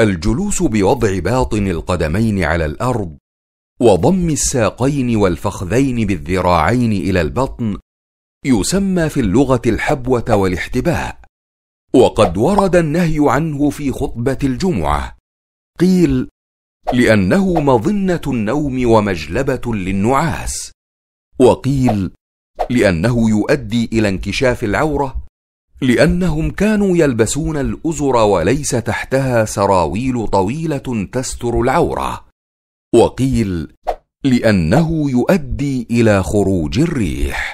الجلوس بوضع باطن القدمين على الارض وضم الساقين والفخذين بالذراعين الى البطن يسمى في اللغه الحبوه والاحتباء وقد ورد النهي عنه في خطبه الجمعه قيل لانه مظنه النوم ومجلبه للنعاس وقيل لانه يؤدي الى انكشاف العوره لانهم كانوا يلبسون الازر وليس تحتها سراويل طويله تستر العوره وقيل لانه يؤدي الى خروج الريح